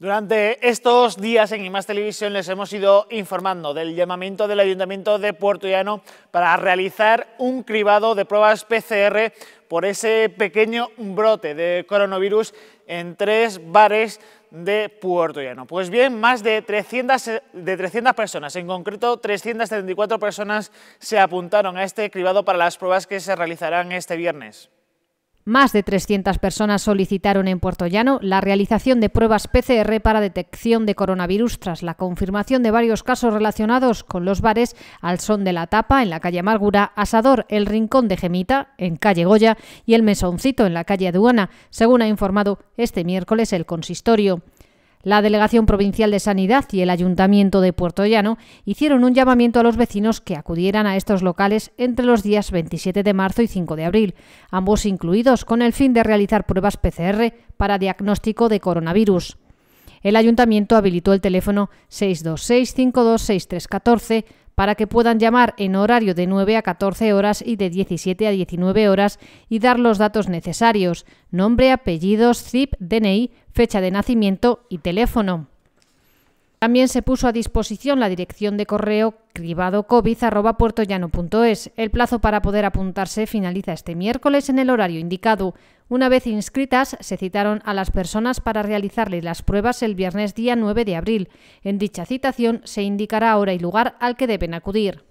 Durante estos días en IMAS Televisión les hemos ido informando del llamamiento del Ayuntamiento de Puerto Llano para realizar un cribado de pruebas PCR por ese pequeño brote de coronavirus en tres bares de Puerto Llano. Pues bien, más de 300, de 300 personas, en concreto 374 personas se apuntaron a este cribado para las pruebas que se realizarán este viernes. Más de 300 personas solicitaron en Puerto Llano la realización de pruebas PCR para detección de coronavirus tras la confirmación de varios casos relacionados con los bares Al Son de la Tapa en la calle Amargura, Asador El Rincón de Gemita en calle Goya y El Mesoncito en la calle Aduana, según ha informado este miércoles el consistorio. La Delegación Provincial de Sanidad y el Ayuntamiento de Puerto Llano hicieron un llamamiento a los vecinos que acudieran a estos locales entre los días 27 de marzo y 5 de abril, ambos incluidos con el fin de realizar pruebas PCR para diagnóstico de coronavirus. El ayuntamiento habilitó el teléfono 626 526314 para que puedan llamar en horario de 9 a 14 horas y de 17 a 19 horas y dar los datos necesarios, nombre, apellidos, zip, DNI, fecha de nacimiento y teléfono. También se puso a disposición la dirección de correo cribadocovid.puertollano.es. El plazo para poder apuntarse finaliza este miércoles en el horario indicado. Una vez inscritas, se citaron a las personas para realizarle las pruebas el viernes día 9 de abril. En dicha citación se indicará hora y lugar al que deben acudir.